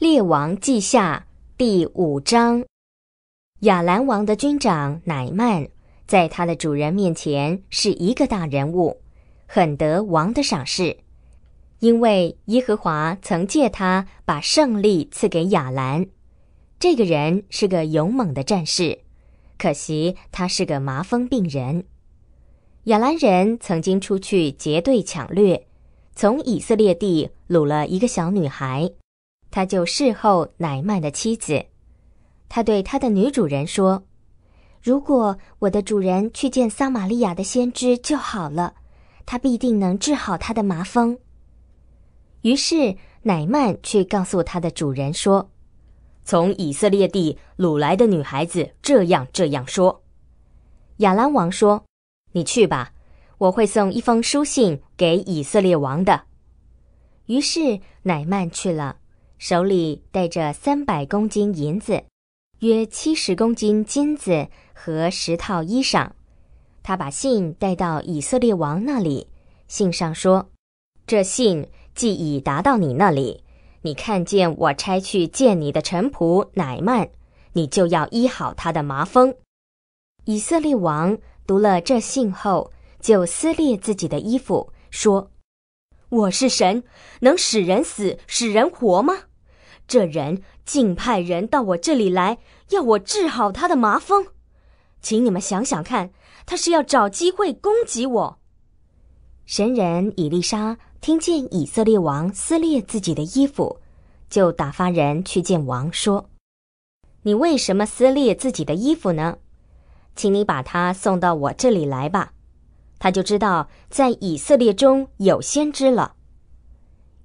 列王记下第五章，亚兰王的军长乃曼，在他的主人面前是一个大人物，很得王的赏识，因为耶和华曾借他把胜利赐给亚兰。这个人是个勇猛的战士，可惜他是个麻风病人。亚兰人曾经出去结队抢掠，从以色列地掳了一个小女孩。他就事后，乃曼的妻子，他对他的女主人说：“如果我的主人去见撒玛利亚的先知就好了，他必定能治好他的麻风。”于是乃曼去告诉他的主人说：“从以色列地掳来的女孩子这样这样说。”亚兰王说：“你去吧，我会送一封书信给以色列王的。”于是乃曼去了。手里带着三百公斤银子，约七十公斤金子和十套衣裳，他把信带到以色列王那里。信上说：“这信既已达到你那里，你看见我差去见你的臣仆乃曼，你就要医好他的麻风。”以色列王读了这信后，就撕裂自己的衣服，说：“我是神，能使人死，使人活吗？”这人竟派人到我这里来，要我治好他的麻风，请你们想想看，他是要找机会攻击我。神人以丽莎听见以色列王撕裂自己的衣服，就打发人去见王，说：“你为什么撕裂自己的衣服呢？请你把他送到我这里来吧。”他就知道在以色列中有先知了。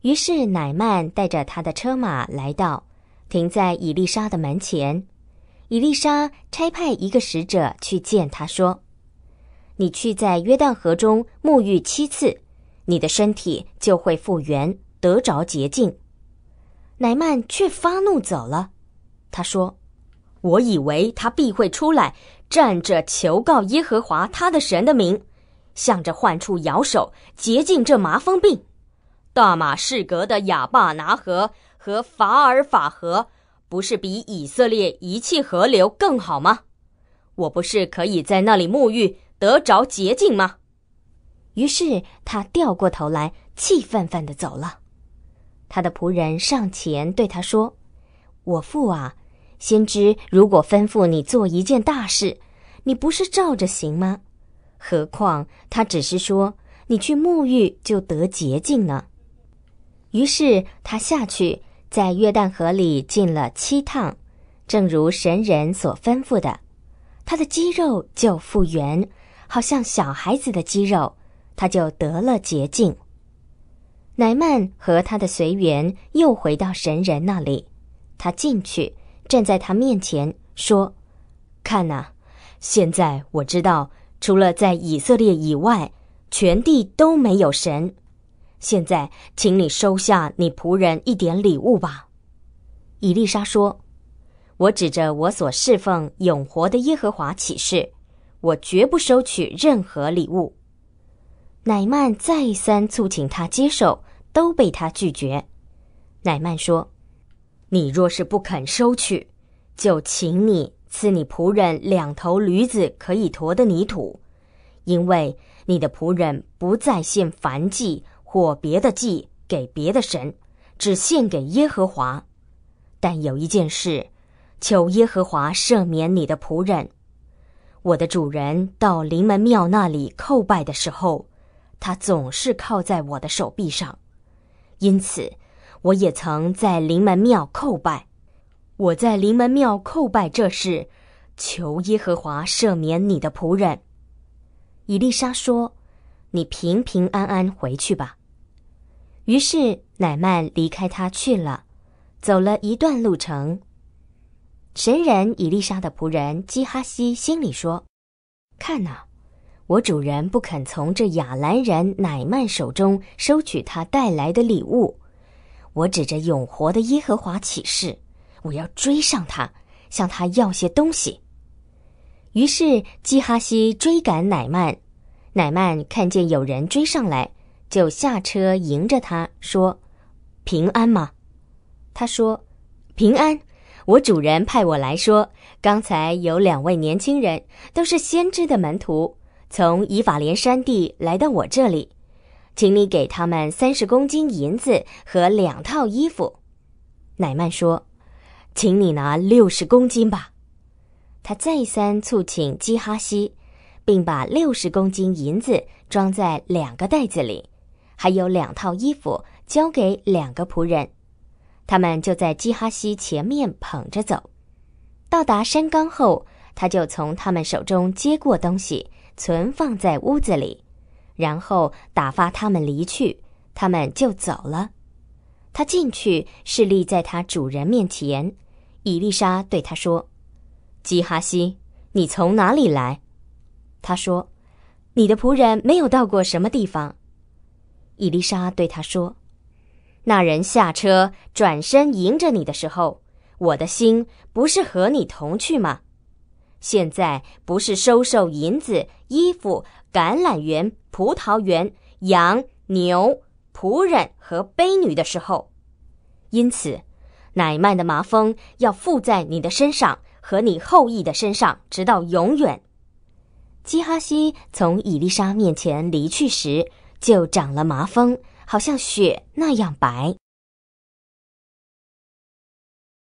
于是乃曼带着他的车马来到，停在以丽莎的门前。以丽莎差派一个使者去见他，说：“你去在约旦河中沐浴七次，你的身体就会复原，得着洁净。”乃曼却发怒走了。他说：“我以为他必会出来站着求告耶和华他的神的名，向着患处摇手，洁净这麻风病。”大马士革的亚巴拿河和法尔法河，不是比以色列一切河流更好吗？我不是可以在那里沐浴，得着洁净吗？于是他掉过头来，气愤愤的走了。他的仆人上前对他说：“我父啊，先知如果吩咐你做一件大事，你不是照着行吗？何况他只是说你去沐浴就得洁净呢。”于是他下去，在约旦河里进了七趟，正如神人所吩咐的，他的肌肉就复原，好像小孩子的肌肉，他就得了洁净。乃曼和他的随员又回到神人那里，他进去站在他面前说：“看呐，现在我知道，除了在以色列以外，全地都没有神。”现在，请你收下你仆人一点礼物吧。”伊丽莎说，“我指着我所侍奉永活的耶和华起誓，我绝不收取任何礼物。”乃曼再三促请他接受，都被他拒绝。乃曼说：“你若是不肯收取，就请你赐你仆人两头驴子可以驮的泥土，因为你的仆人不再献燔祭。”或别的祭给别的神，只献给耶和华。但有一件事，求耶和华赦免你的仆人。我的主人到临门庙那里叩拜的时候，他总是靠在我的手臂上，因此我也曾在临门庙叩拜。我在临门庙叩拜这事，求耶和华赦免你的仆人。以丽莎说：“你平平安安回去吧。”于是，乃曼离开他去了，走了一段路程。神人以丽莎的仆人基哈西心里说：“看呐，我主人不肯从这亚兰人乃曼手中收取他带来的礼物。”我指着永活的耶和华起誓，我要追上他，向他要些东西。于是基哈西追赶乃曼，乃曼看见有人追上来。就下车迎着他说：“平安吗？”他说：“平安。”我主人派我来说，刚才有两位年轻人，都是先知的门徒，从以法莲山地来到我这里，请你给他们三十公斤银子和两套衣服。”乃曼说：“请你拿六十公斤吧。”他再三促请基哈西，并把六十公斤银子装在两个袋子里。还有两套衣服交给两个仆人，他们就在基哈西前面捧着走。到达山冈后，他就从他们手中接过东西，存放在屋子里，然后打发他们离去。他们就走了。他进去是立在他主人面前。伊丽莎对他说：“基哈西，你从哪里来？”他说：“你的仆人没有到过什么地方。”伊丽莎对他说：“那人下车，转身迎着你的时候，我的心不是和你同去吗？现在不是收受银子、衣服、橄榄园、葡萄园、羊、牛、仆人和婢女的时候。因此，乃曼的麻风要附在你的身上和你后裔的身上，直到永远。”基哈西从伊丽莎面前离去时。就长了麻风，好像雪那样白。